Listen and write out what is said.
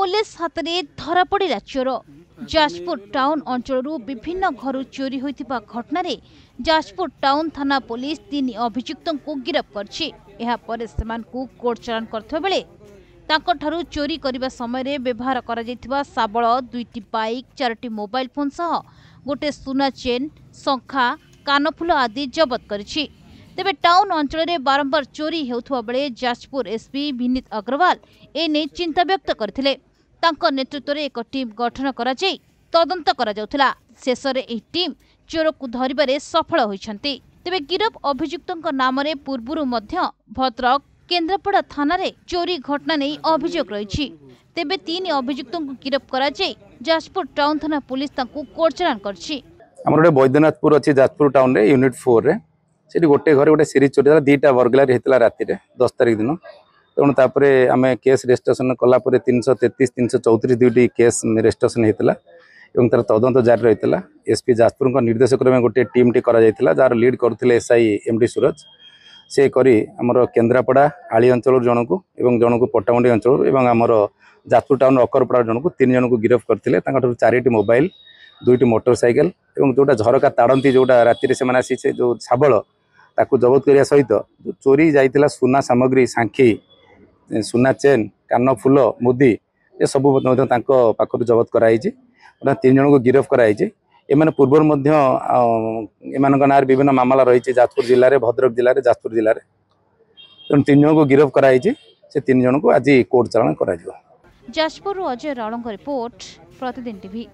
police ହାତରେ ଧରାପଡ଼ିଲା ଚୋର Jajpur town ଅଞ୍ଚଳରୁ ବିଭିନ୍ନ ଘରୁ ଚୋରି ହୋଇଥିବା ଘଟଣାରେ ଯାଜପୁର ଟାଉନ୍ ଥାନା ପୋଲିସ ତିନି ଅଭିଯୁକ୍ତଙ୍କୁ ଗିରଫ କରିଛି ଏହାପରେ ସେମାନଙ୍କୁ କୋର୍ଟ ଚାଲାଣ କରିଥିବା ବେଳେ ତାଙ୍କଠାରୁ ଚୋରି କରିବା ସମୟରେ ବ୍ୟବହାର କରାଯାଇଥିବା ଶାବଳ ଦୁଇଟି ବାଇକ୍ ଚାରୋଟି ମୋବାଇଲ ଫୋନ୍ ସହ ଗୋଟିଏ ସୁନା ଚେନ୍ ଶଙ୍ଖା କାନଫୁଲ ଆଦି ଜବତ କରିଛି ତେବେ ଟାଉନ୍ ଅଞ୍ଚଳରେ ବାରମ୍ବାର ଚୋରି ହେଉଥିବା ବେଳେ ଯାଜପୁର ଏସ୍ପି ଭିନିତ ଅଗ୍ରୱାଲ ଏନେଇ ଚିନ୍ତା ବ୍ୟକ୍ତ କରିଥିଲେ ତାଙ୍କ ନେତୃତ୍ୱରେ ଏକ ଟିମ୍ ଗଠନ କରାଯାଇ ତଦନ୍ତ କରାଯାଉଥିଲା ଶେଷରେ ଏହି ଟିମ୍ ଚୋରକୁ ଧରିବାରେ ସଫଳ ହୋଇଛନ୍ତି ତେବେ ଗିରଫ ଅଭିଯୁକ୍ତଙ୍କ ନାମରେ ପୂର୍ବରୁ ମଧ୍ୟ ଭଦ୍ରକ କେନ୍ଦ୍ରାପଡ଼ା ଥାନାରେ ଚୋରି ଘଟଣା ନେଇ ଅଭିଯୋଗ ରହିଛି ତେବେ ତିନି ଅଭିଯୁକ୍ତଙ୍କୁ ଗିରଫ କରାଯାଇ ଯାଜପୁର ଟାଉନ୍ ଥାନା ପୁଲିସ୍ ତାଙ୍କୁ କୋର୍ଟ ଚାଲାଣ କରିଛି ଆମର ଗୋଟେ ବୈଦ୍ୟନାଥପୁର ଅଛି ଯାଜପୁର ଟାଉନ୍ରେ ୟୁନିଟ୍ ଫୋର୍ରେ ସେଠି ଗୋଟେ ଘରେ ଗୋଟେ ସିରିଜ୍ ଚୋରି ହେଲା ଦୁଇଟା ବର୍ଗଲାରୀ ହେଇଥିଲା ରାତିରେ ଦଶ ତାରିଖ ଦିନ ତେଣୁ ତାପରେ ଆମେ କେସ୍ ରେଜିଷ୍ଟ୍ରେସନ କଲାପରେ ତିନିଶହ ତେତିଶ ତିନିଶହ ଚଉତିରିଶ ଦୁଇଟି କେସ୍ ରେଜିଷ୍ଟ୍ରେସନ ହେଇଥିଲା এবং তার তদন্ত জারি রয়েছে এসপি যাজপুরঙ্ নির্দেশক্রমে গোটিয়ে টিমটি করা যাই যার লিড করুলে এসআই এমডি সুরজ সে করে আমার কেন্দ্রাপড়া আলি অঞ্চলর জনক এবং জনক পট্টামুন্ডি অঞ্চল এবং আমার যাজপুর টাউন অকরপড়ার জনক তিন জনক গিরফ করলে তাঁর চারিটি মোবাইল দুইটি মোটর সাইকেল এবং যেটা ঝরকা তাড়তি যেটা রাতে সে আসি যে শাবল তাকে জবত করা সহ চোরি যাই সুনা সামগ্রী সাক্ষী ସୁନା ଚେନ୍ କାନଫୁଲ ମୁଦି ଏସବୁ ମଧ୍ୟ ତାଙ୍କ ପାଖରୁ ଜବତ କରାଯାଇଛି ବର୍ତ୍ତମାନ ତିନି ଜଣଙ୍କୁ ଗିରଫ କରାଯାଇଛି ଏମାନେ ପୂର୍ବରୁ ମଧ୍ୟ ଏମାନଙ୍କ ନାଁରେ ବିଭିନ୍ନ ମାମଲା ରହିଛି ଯାଜପୁର ଜିଲ୍ଲାରେ ଭଦ୍ରକ ଜିଲ୍ଲାରେ ଯାଜପୁର ଜିଲ୍ଲାରେ ତେଣୁ ତିନି ଜଣଙ୍କୁ ଗିରଫ କରାଯାଇଛି ସେ ତିନି ଜଣଙ୍କୁ ଆଜି କୋର୍ଟ ଚାଳନା କରାଯିବ ଯାଜପୁରରୁ ଅଜୟ ରାଉଳଙ୍କ ରିପୋର୍ଟ ପ୍ରତିଦିନ ଟିଭି